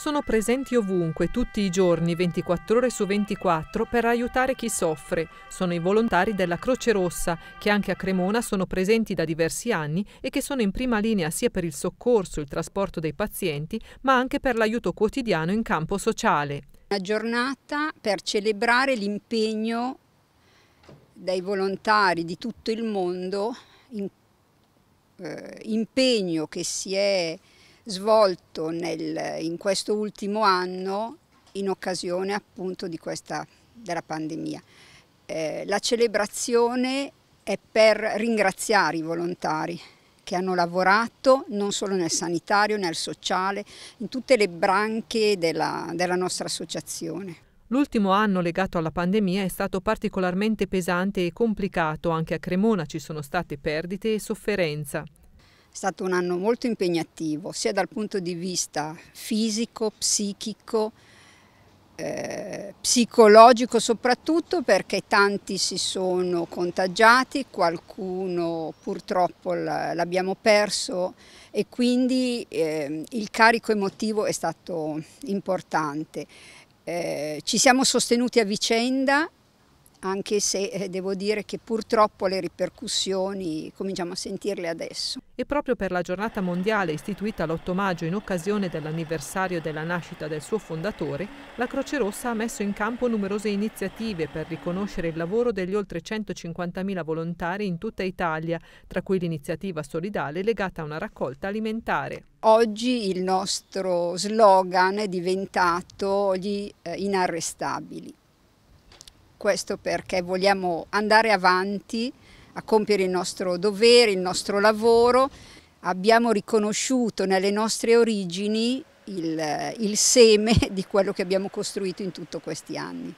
sono presenti ovunque, tutti i giorni, 24 ore su 24, per aiutare chi soffre. Sono i volontari della Croce Rossa, che anche a Cremona sono presenti da diversi anni e che sono in prima linea sia per il soccorso, il trasporto dei pazienti, ma anche per l'aiuto quotidiano in campo sociale. Una giornata per celebrare l'impegno dei volontari di tutto il mondo, in, eh, impegno che si è svolto nel, in questo ultimo anno in occasione appunto di questa, della pandemia. Eh, la celebrazione è per ringraziare i volontari che hanno lavorato non solo nel sanitario, nel sociale, in tutte le branche della, della nostra associazione. L'ultimo anno legato alla pandemia è stato particolarmente pesante e complicato, anche a Cremona ci sono state perdite e sofferenza. È stato un anno molto impegnativo, sia dal punto di vista fisico, psichico, eh, psicologico soprattutto perché tanti si sono contagiati, qualcuno purtroppo l'abbiamo perso e quindi eh, il carico emotivo è stato importante. Eh, ci siamo sostenuti a vicenda anche se eh, devo dire che purtroppo le ripercussioni cominciamo a sentirle adesso. E proprio per la giornata mondiale istituita l'8 maggio in occasione dell'anniversario della nascita del suo fondatore, la Croce Rossa ha messo in campo numerose iniziative per riconoscere il lavoro degli oltre 150.000 volontari in tutta Italia, tra cui l'iniziativa solidale legata a una raccolta alimentare. Oggi il nostro slogan è diventato gli eh, inarrestabili. Questo perché vogliamo andare avanti a compiere il nostro dovere, il nostro lavoro. Abbiamo riconosciuto nelle nostre origini il, eh, il seme di quello che abbiamo costruito in tutti questi anni.